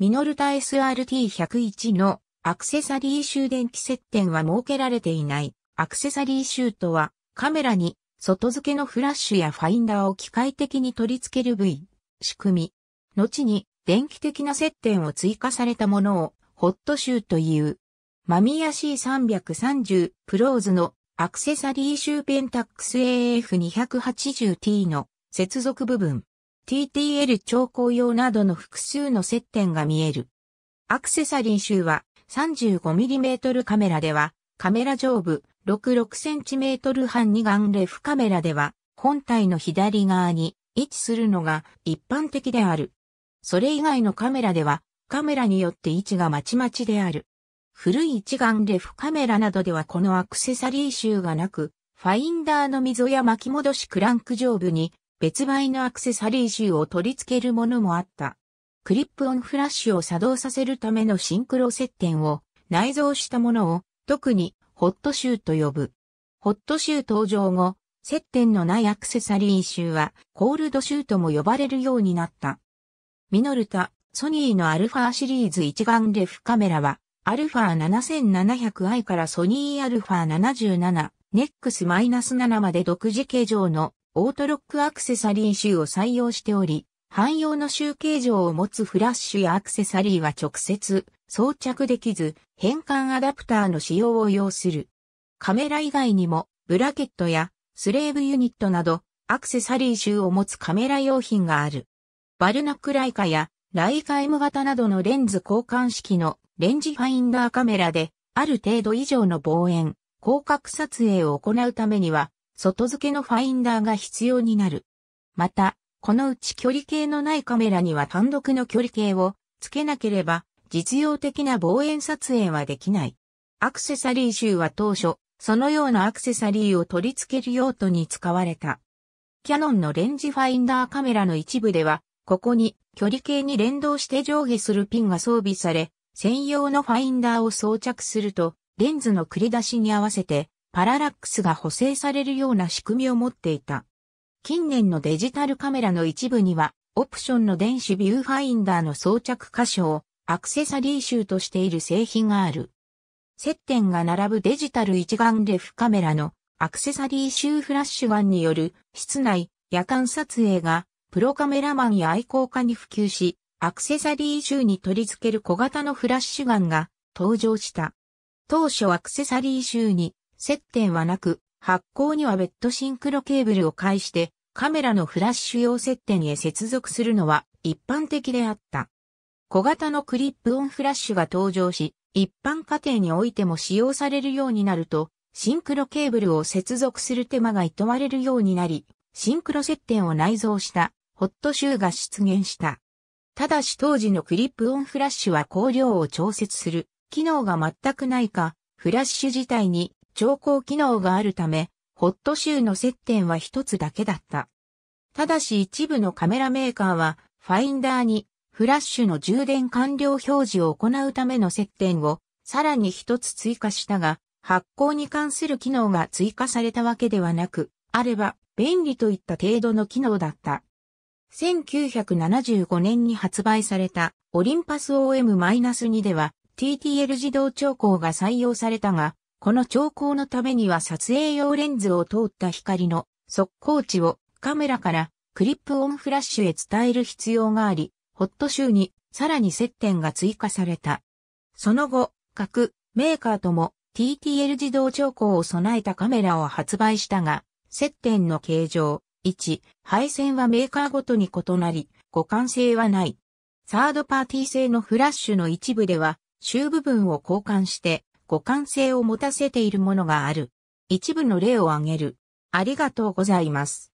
ミノルタ SRT101 のアクセサリー集電気接点は設けられていない。アクセサリー集とはカメラに外付けのフラッシュやファインダーを機械的に取り付ける部位、仕組み。後に電気的な接点を追加されたものをホットシューという。マミヤ C330 プローズのアクセサリー集ペンタックス AF280T の接続部分。TTL 調光用などの複数の接点が見える。アクセサリー集は 35mm カメラではカメラ上部 66cm 半二眼レフカメラでは本体の左側に位置するのが一般的である。それ以外のカメラではカメラによって位置がまちまちである。古い一眼レフカメラなどではこのアクセサリー集がなく、ファインダーの溝や巻き戻しクランク上部に別売のアクセサリー集を取り付けるものもあった。クリップオンフラッシュを作動させるためのシンクロ接点を内蔵したものを特にホットシューと呼ぶ。ホットシュー登場後、接点のないアクセサリー集はコールドシューとも呼ばれるようになった。ミノルタ、ソニーのアルファシリーズ一眼レフカメラは、アルファ 7700i からソニーアルファ77、ネックス -7 まで独自形状のオートロックアクセサリー集を採用しており、汎用の集計上を持つフラッシュやアクセサリーは直接装着できず、変換アダプターの使用を要する。カメラ以外にも、ブラケットやスレーブユニットなど、アクセサリー集を持つカメラ用品がある。バルナックライカやライカ M 型などのレンズ交換式のレンジファインダーカメラで、ある程度以上の望遠、広角撮影を行うためには、外付けのファインダーが必要になる。また、このうち距離計のないカメラには単独の距離計を付けなければ実用的な望遠撮影はできない。アクセサリー集は当初、そのようなアクセサリーを取り付ける用途に使われた。キャノンのレンジファインダーカメラの一部では、ここに距離計に連動して上下するピンが装備され、専用のファインダーを装着すると、レンズの繰り出しに合わせてパララックスが補正されるような仕組みを持っていた。近年のデジタルカメラの一部には、オプションの電子ビューファインダーの装着箇所をアクセサリー集としている製品がある。接点が並ぶデジタル一眼レフカメラのアクセサリー集フラッシュガンによる室内夜間撮影がプロカメラマンや愛好家に普及し、アクセサリー集に取り付ける小型のフラッシュガンが登場した。当初アクセサリー集に接点はなく、発光には別途シンクロケーブルを介して、カメラのフラッシュ用接点へ接続するのは一般的であった。小型のクリップオンフラッシュが登場し、一般家庭においても使用されるようになると、シンクロケーブルを接続する手間が厭われるようになり、シンクロ接点を内蔵したホットシューが出現した。ただし当時のクリップオンフラッシュは光量を調節する機能が全くないか、フラッシュ自体に調光機能があるため、ホット州の接点は一つだけだった。ただし一部のカメラメーカーは、ファインダーにフラッシュの充電完了表示を行うための接点をさらに一つ追加したが、発光に関する機能が追加されたわけではなく、あれば便利といった程度の機能だった。1975年に発売されたオリンパス OM-2 では TTL 自動調光が採用されたが、この調光のためには撮影用レンズを通った光の速光値をカメラからクリップオンフラッシュへ伝える必要があり、ホット州にさらに接点が追加された。その後、各メーカーとも TTL 自動調光を備えたカメラを発売したが、接点の形状、1、配線はメーカーごとに異なり、互換性はない。サードパーティー製のフラッシュの一部では、周部分を交換して互換性を持たせているものがある。一部の例を挙げる。ありがとうございます。